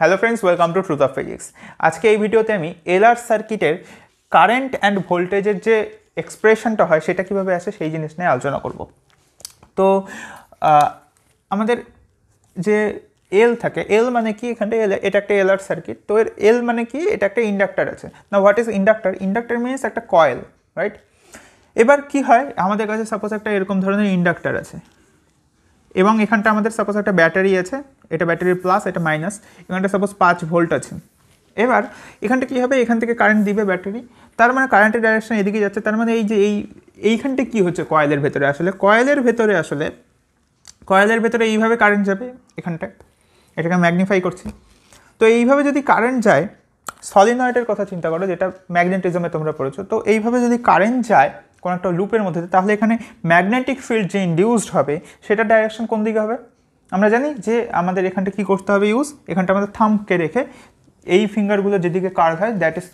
hello friends welcome to Truth of Physics আজকে এই ভিডিওতে আমি এলআর সার্কিটের কারেন্ট অ্যান্ড ভোল্টেজের যে এক্সপ্রেশনটা হয় সেটা কিভাবে আসে সেই জিনিস নিয়ে আলোচনা করব তো আমাদের যে এল থাকে এল মানে কি এখানটা এল এটা একটা এলআর সার্কিট তো এর এল মানে কি এটা একটা ইন্ডাক্টার আছে না what is inductor inductor means একটা কয়েল রাইট এবার কি হয় আমাদের কাছে সাপোজ একটা এরকম ধরনের ইন্ডাক্টার আছে এবং এখানটা আমাদের সাপোজ একটা ব্যাটারি আছে এটা ব্যাটারির প্লাস এটা মাইনাস এখানটা সাপোজ পাঁচ ভোল্ট আছে এবার এখানটা কী হবে এখান থেকে কারেন্ট দিবে ব্যাটারি তার মানে কারেন্টের ডাইরেকশন এদিকে যাচ্ছে তার মানে এই যে এই এইখানটা কী হচ্ছে কয়েলের ভেতরে আসলে কয়েলের ভেতরে আসলে কয়েলের ভেতরে এইভাবে কারেন্ট যাবে এখানটায় এটাকে ম্যাগনিফাই করছি তো এইভাবে যদি কারেন্ট যায় সলিনয়েডের কথা চিন্তা করো যেটা ম্যাগনেটিজমে তোমরা পড়েছো তো এইভাবে যদি কারেন্ট যায় কোনো একটা লুপের মধ্যে তাহলে এখানে ম্যাগনেটিক ফিল্ড যে ইন্ডিউসড হবে সেটা ডাইরেকশন কোন দিকে হবে আমরা জানি যে আমাদের এখানটা কি করতে হবে ইউজ এখানটা আমাদের থামকে রেখে এই ফিঙ্গারগুলো যেদিকে কার্ভ হয় that is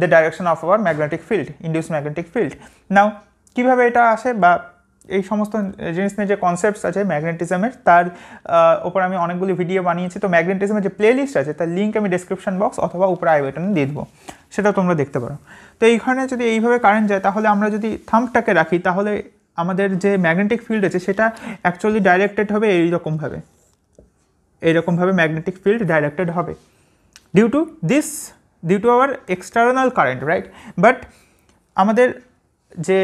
the direction of our magnetic field induce magnetic field now কীভাবে এটা আসে বা এই সমস্ত জিনিস নিয়ে যে কনসেপ্টস আছে ম্যাগনেটিজমের তার ওপর আমি অনেকগুলি ভিডিও বানিয়েছি তো ম্যাগনেটিজমের যে প্লেলিস্ট আছে তার লিঙ্ক আমি ডিসক্রিপশন বক্স অথবা উপরে আই বাটনে দিয়ে দেবো সেটা তোমরা দেখতে পারো তো এইখানে যদি এইভাবে কারেন্ট যায় তাহলে আমরা যদি থাম্পটাকে রাখি তাহলে আমাদের যে ম্যাগনেটিক ফিল্ড আছে সেটা অ্যাকচুয়ালি ডাইরেক্টেড হবে এইরকমভাবে এইরকমভাবে ম্যাগনেটিক ফিল্ড ডাইরেক্টেড হবে due to this due to our external current right but আমাদের যে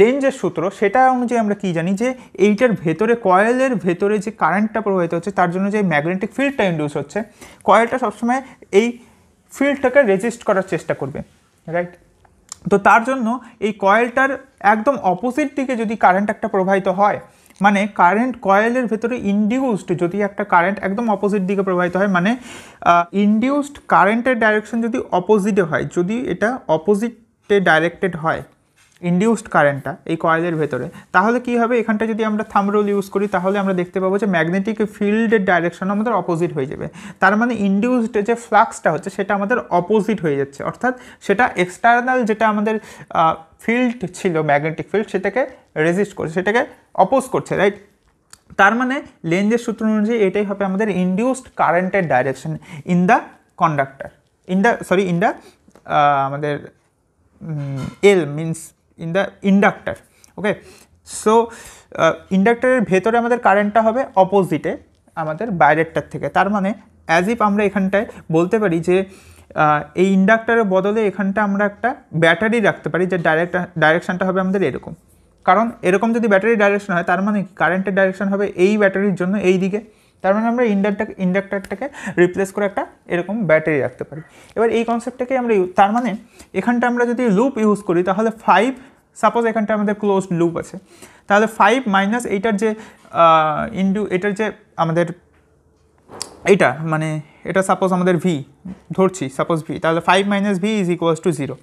লেঞ্জের সূত্র সেটা অনুযায়ী আমরা কি জানি যে এইটার ভেতরে কয়েলের ভেতরে যে কারেন্টটা প্রবাহিত হচ্ছে তার জন্য যে ম্যাগনেটিক ফিল্ডটা ইন্ডিউস হচ্ছে কয়েলটা সবসময় এই ফিল্ডটাকে রেজিস্ট করার চেষ্টা করবে রাইট তো তার জন্য এই কয়েলটার একদম অপোজিট দিকে যদি কারেন্ট একটা প্রবাহিত হয় মানে কারেন্ট কয়েলের ভেতরে ইন্ডিউসড যদি একটা কারেন্ট একদম অপোজিট দিকে প্রবাহিত হয় মানে ইন্ডিউসড কারেন্টের ডাইরেকশন যদি অপোজিটে হয় যদি এটা অপোজিটে ডাইরেক্টেড হয় ইন্ডিউসড কারেন্টটা এই কয়েলের ভেতরে তাহলে কি হবে এখানটা যদি আমরা থামরোল ইউজ করি তাহলে আমরা দেখতে পাবো যে ম্যাগনেটিক ফিল্ডের ডাইরেকশন আমাদের অপোজিট হয়ে যাবে তার মানে ইন্ডিউসড যে ফ্লাক্সটা হচ্ছে সেটা আমাদের অপোজিট হয়ে যাচ্ছে অর্থাৎ সেটা এক্সটার্নাল যেটা আমাদের ফিল্ড ছিল ম্যাগনেটিক ফিল্ড সেটাকে রেজিস্ট করছে সেটাকে অপোজ করছে রাইট তার মানে লেঞ্জের সূত্র অনুযায়ী এটাই হবে আমাদের ইন্ডিউসড কারেন্টের direction in the conductor in the sorry in the আমাদের L means in the inductor okay so ইন্ডাক্টারের ভেতরে আমাদের কারেন্টটা হবে অপোজিটে আমাদের বাইরেরটার থেকে তার মানে অ্যাজ ইফ আমরা এখানটায় বলতে পারি যে এই ইন্ডাক্টারের বদলে এখানটা আমরা একটা ব্যাটারি রাখতে পারি যে ডাইরেক্ট ডাইরেকশানটা হবে আমাদের এরকম কারণ এরকম যদি ব্যাটারি ডাইরেকশন হয় তার মানে কারেন্টের ডাইরেকশন হবে এই ব্যাটারির জন্য এই দিকে তার মানে আমরা ইন্ডাক্টার ইন্ডাক্টারটাকে রিপ্লেস করে একটা এরকম ব্যাটারি রাখতে পারি এবার এই কনসেপ্টটাকে আমরা তার মানে এখানটা আমরা যদি লুপ ইউজ করি তাহলে ফাইভ সাপোজ এখানটা আমাদের ক্লোজড লুপ আছে তাহলে ফাইভ মাইনাস এইটার যে ইন্ডু এটার যে আমাদের এইটা মানে এটা সাপোজ আমাদের ভি ধরছি সাপোজ ভি তাহলে five minus V is equals to zero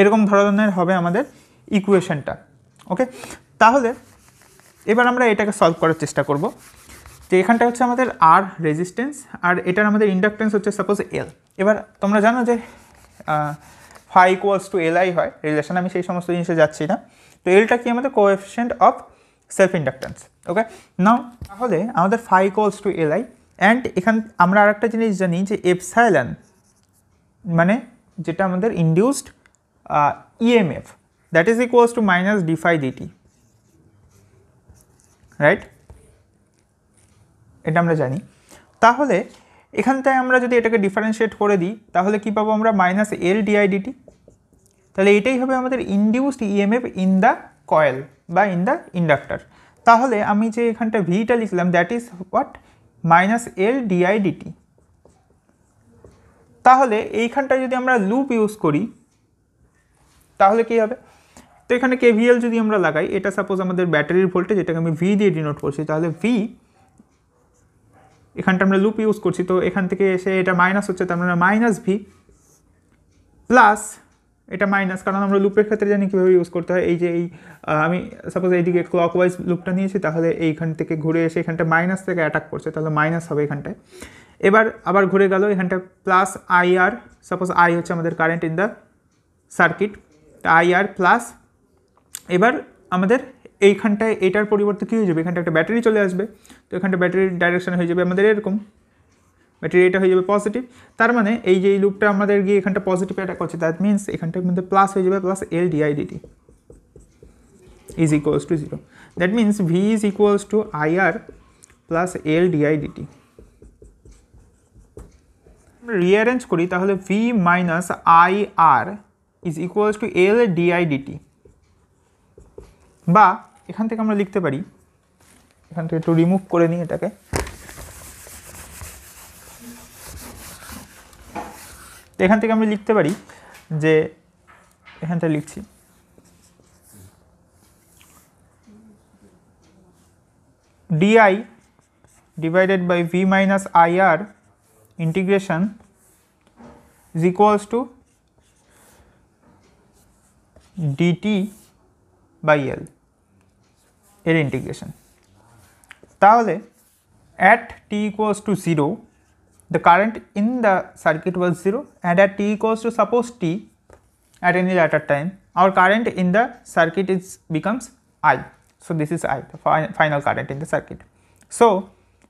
এরকম ধরনের হবে আমাদের ইকুয়েশনটা ওকে তাহলে এবার আমরা এটাকে সলভ করার চেষ্টা করব তো এখানটা হচ্ছে আমাদের আর রেজিস্ট্যান্স আর এটার আমাদের ইন্ডাকটেন্স হচ্ছে সাপোজ এল এবার তোমরা জানো যে phi equals to L I হয় রিলেশন আমি সেই সমস্ত জিনিসে যাচ্ছি না তো এলটা কি আমাদের coefficient of self inductance okay now তাহলে আমাদের phi equals to L I and এখান আমরা আর একটা জিনিস জানি যে এপসাইলান মানে যেটা আমাদের induced EMF that is equals to minus d phi dt right এটা আমরা জানি তাহলে এখানটায় আমরা যদি এটাকে ডিফারেন্সিয়েট করে দিই তাহলে কি পাবো আমরা মাইনাস এল ডিআইডিটি তাহলে এটাই হবে আমাদের induced EMF in the coil বা ইন দ্য ইন্ডাক্টার তাহলে আমি যে এখানটা ভিটা লিখলাম that is what minus L di dt তাহলে এইখানটায় যদি আমরা লুপ ইউজ করি তাহলে কি হবে তো এখানে কেভিএল যদি আমরা লাগাই এটা সাপোজ আমাদের ব্যাটারির ভোল্টেজ এটাকে আমি ভি দিয়ে ডিনোট করছি তাহলে ভি এখানটা আমরা লুপ ইউজ করছি তো এখান থেকে এসে এটা মাইনাস হচ্ছে তার মানে মাইনাস ভি প্লাস এটা মাইনাস কারণ আমরা লুপের ক্ষেত্রে জানি কীভাবে ইউজ করতে হয় এই যে এই আমি সাপোজ এইদিকে ক্লক ওয়াইজ লুপটা নিয়েছি তাহলে এইখান থেকে ঘুরে এসে এখানটা মাইনাস থেকে অ্যাটাক করছে তাহলে মাইনাস হবে এখানটায় এবার আবার ঘুরে গেল এখানটা plus I R suppose I হচ্ছে আমাদের current in the circuit I R plus এবার আমাদের এইখানটায় এটার পরিবর্তে কী হয়ে যাবে এখানটা একটা ব্যাটারি চলে আসবে তো এখানটা ব্যাটারির ডাইরেকশান হয়ে যাবে আমাদের এরকম ব্যাটারি এটা হয়ে যাবে পজিটিভ তার মানে এই যে এই লুপটা আমাদের গিয়ে এখানটা পজিটিভ অ্যাটাক করছে দ্যাট মিনস এখানটার মধ্যে প্লাস হয়ে যাবে plus L di dt is equals to zero that means V is equals to IR plus L di dt rearrange করি তাহলে V minus I R is equals to L di dt বা এখান থেকে আমরা লিখতে পারি এখান থেকে একটু রিমুভ করে নিই এটাকে এখান থেকে আমরা লিখতে পারি যে এখানটা লিখছি di divided by V minus IR integration is equals to dt by L এর ইন্টিগ্রেশন তাহলে at T equals to zero the current in the circuit was zero and at T equals to suppose T at any later time our current in the circuit is becomes I so this is I final current in the circuit so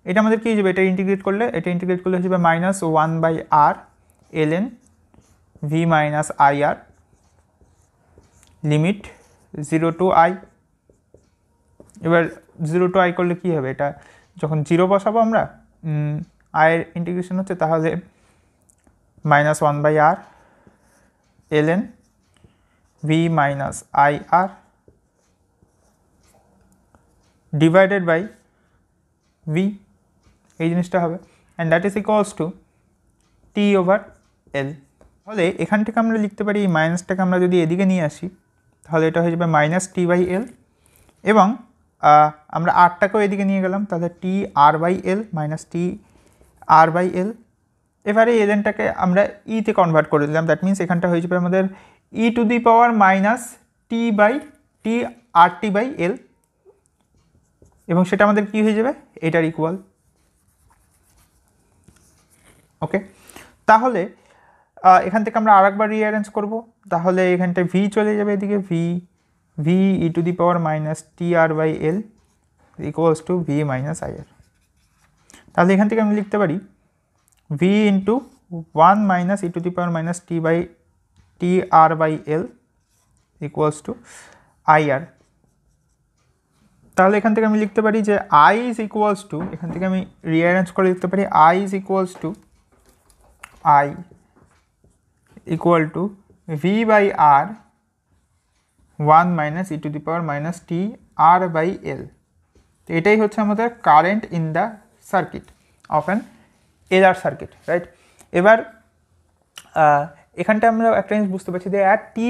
এটা আমাদের কী হিসেবে এটা integrate করলে এটা integrate করলে হিসেবে minus one by R L N V minus I R limit zero to I এবার zero to I করলে কী হবে এটা যখন জিরো বসাবো আমরা আয়ের ইন্টিগ্রেশন হচ্ছে তাহলে minus one by R L N V minus I R divided by V এই জিনিসটা হবে and that is equals to T over L তাহলে এখান থেকে আমরা লিখতে পারি এই মাইনাসটাকে আমরা যদি এদিকে নিয়ে আসি তাহলে এটা হয়ে যাবে মাইনাস টি বাই এল এবং আমরা আরটাকেও এদিকে নিয়ে গেলাম তাহলে T R by L minus T R by L এবারে এলএনটাকে আমরা ইতে e কনভার্ট করে দিলাম দ্যাট মিন্স এখানটা হয়ে যাবে আমাদের E to the power minus T by T R T by L এবং সেটা আমাদের কি হয়ে যাবে এটার ইকুয়াল ওকে তাহলে এখান থেকে আমরা আরেকবার রিঅ্যারেঞ্জ করব তাহলে এখানটায় ভি চলে যাবে এদিকে V v e to the power minus t r by l equals to v minus i r তাহলে এখান থেকে আমি লিখতে পারি v into one minus E to the power minus T by T R by L equals to I R তাহলে এখান থেকে আমি লিখতে পারি যে আই ইজ ইকুয়ালস টু এখান থেকে আমি রিঅ্যারেঞ্জ করে লিখতে পারি I is equals to I equal to V by R one minus E to the power minus T R by L তো এটাই হচ্ছে আমাদের current in the circuit of an R circuit right এবার এখানটা আমরা একটা জিনিস বুঝতে পারছি যে at T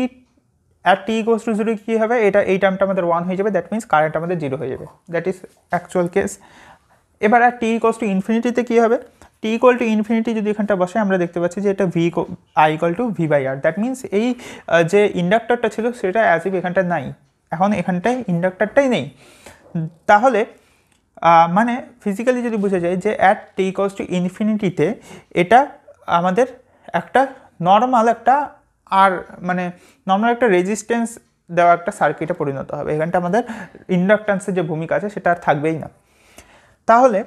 at T equals to zero কী হবে এটা এই টার্মটা আমাদের ওয়ান হয়ে যাবে দ্যাট মিন্স কারেন্ট আমাদের জিরো হয়ে যাবে দ্যাট ইজ অ্যাকচুয়াল কেস এবার অ্যাট টি ইকোস টু ইনফিনিটিতে কী হবে টি ইকুয়াল টু ইনফিনিটি যদি এখানটা বসে আমরা দেখতে পাচ্ছি যে এটা V I equal to V by R that means এই যে ইন্ডাক্টরটা ছিল সেটা অ্যাজ ইফ এখানটা নাই এখন এখানটায় ইন্ডাক্টরটাই নেই তাহলে মানে ফিজিক্যালি যদি বোঝা যায় যে অ্যাট টি ইকোয়াস টু ইনফিনিটিতে এটা আমাদের একটা নর্মাল একটা আর মানে নর্মাল একটা রেজিস্ট্যান্স দেওয়া একটা সার্কিটে পরিণত হবে এখানটা আমাদের ইন্ডাক্টান্সের যে ভূমিকা আছে সেটা আর থাকবেই না তাহলে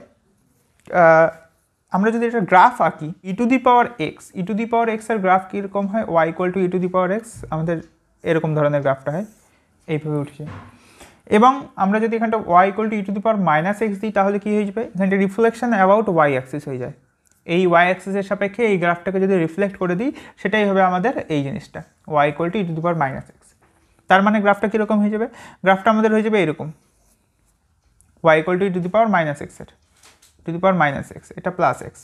আমরা যদি এটা গ্রাফ আঁকি e to the power x e to the power x graph কীরকম হয় y equal to e to the power x আমাদের এরকম ধরনের গ্রাফটা হয় এইভাবে উঠেছে এবং আমরা যদি এখানটা y equal to e to the power minus x দিই তাহলে কী হয়ে যাবে এখানটা রিফ্লেকশন অ্যাবাউট ওয়াই অ্যাক্সিস হয়ে যায় এই ওয়াই অ্যাক্সিসের সাপেক্ষে এই গ্রাফটাকে যদি রিফ্লেক্ট করে দিই সেটাই হবে আমাদের এই জিনিসটা y equal to e to the power minus x তার মানে গ্রাফটা কীরকম হয়ে যাবে গ্রাফটা আমাদের হয়ে যাবে এরকম y equal to e to the power minus এক্সের to the power minus x এটা প্লাস এক্স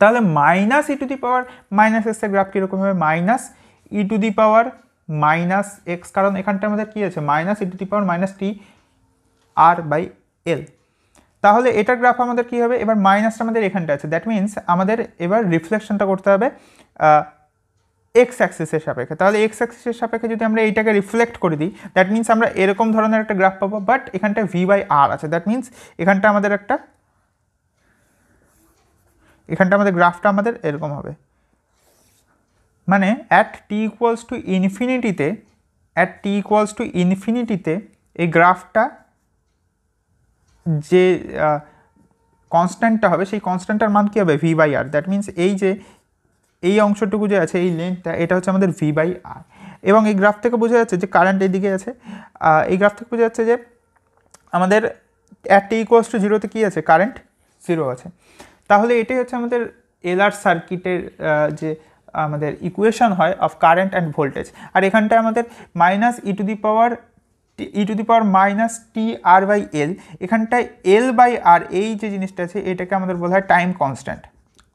তাহলে minus E to the power minus এক্সের গ্রাফ কীরকম হবে minus E to the power minus x কারণ এখানটা আমাদের কী আছে minus E to the power minus T R by L তাহলে এটার গ্রাফ আমাদের কী হবে এবার মাইনাসটা আমাদের এখানটা আছে দ্যাট মিন্স আমাদের এবার রিফ্লেকশনটা করতে হবে এক্স অ্যাক্সিসের সাপেক্ষে তাহলে এক্স অ্যাক্সিসের সাপেক্ষে যদি আমরা এইটাকে রিফ্লেক্ট করে দিই দ্যাট মিনস আমরা এরকম ধরনের একটা গ্রাফ পাবো বাট এখানটা ভি বাই আর আছে দ্যাট মিনস এখানটা আমাদের একটা এখানটা আমাদের গ্রাফটা আমাদের এরকম হবে মানে অ্যাট টি ইকুয়ালস টু ইনফিনিটিতে অ্যাট টি ইকুয়ালস টু ইনফিনিটিতে এই গ্রাফটা যে কনস্ট্যান্টটা হবে সেই কনস্ট্যান্টটার মান কী হবে V by R that means এই যে এই অংশটুকু যে আছে এই লেন্থটা এটা হচ্ছে আমাদের ভি বাই আর এবং এই গ্রাফ থেকে বোঝা যাচ্ছে যে কারেন্ট এদিকে আছে এই গ্রাফ থেকে বোঝা যাচ্ছে যে আমাদের অ্যাট টি ইকুয়ালস টু জিরোতে কী আছে কারেন্ট জিরো আছে তাহলে এটাই হচ্ছে আমাদের এলআর সার্কিটের যে আমাদের ইকুয়েশন হয় অফ কারেন্ট অ্যান্ড ভোল্টেজ আর এখানটায় আমাদের minus E to the power e to the power minus T R by L এখানটায় এল বাই আর এই যে জিনিসটা আছে এটাকে আমাদের বলা হয় time constant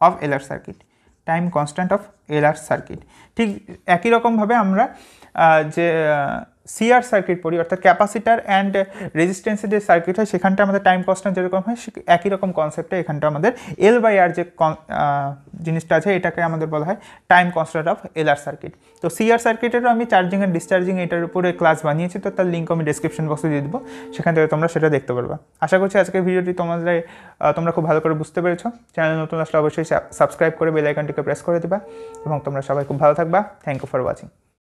of LR circuit time constant of LR circuit ঠিক একই রকমভাবে আমরা যে সিআর সার্কিট পড়ি অর্থাৎ ক্যাপাসিটার অ্যান্ড রেজিস্ট্যান্সের যে সার্কিট হয় সেখানটা আমাদের টাইম কনস্ট্যান্ট যেরকম হয় একই রকম কনসেপ্টে এখানটা আমাদের এল বাই আর যে জিনিসটা আছে এটাকে আমাদের বলা হয় time constant of L R circuit তো সিআর সার্কিটেরও আমি চার্জিং অ্যান্ড ডিসচার্জিং এটার উপরে ক্লাস বানিয়েছি তো তার লিঙ্ক আমি ডিসক্রিপশন বক্সে দিয়ে দেবো সেখান থেকে তোমরা সেটা দেখতে পারবা আশা করছি আজকের ভিডিওটি তোমাদের তোমরা খুব ভালো করে বুঝতে পেরেছো চ্যানেল নতুন আসলে অবশ্যই সাবস্ক্রাইব করে বেল আইকনটিকে প্রেস করে দেবা এবং তোমরা সবাই খুব ভালো থাকবা থ্যাংক ইউ ফর ওয়াচিং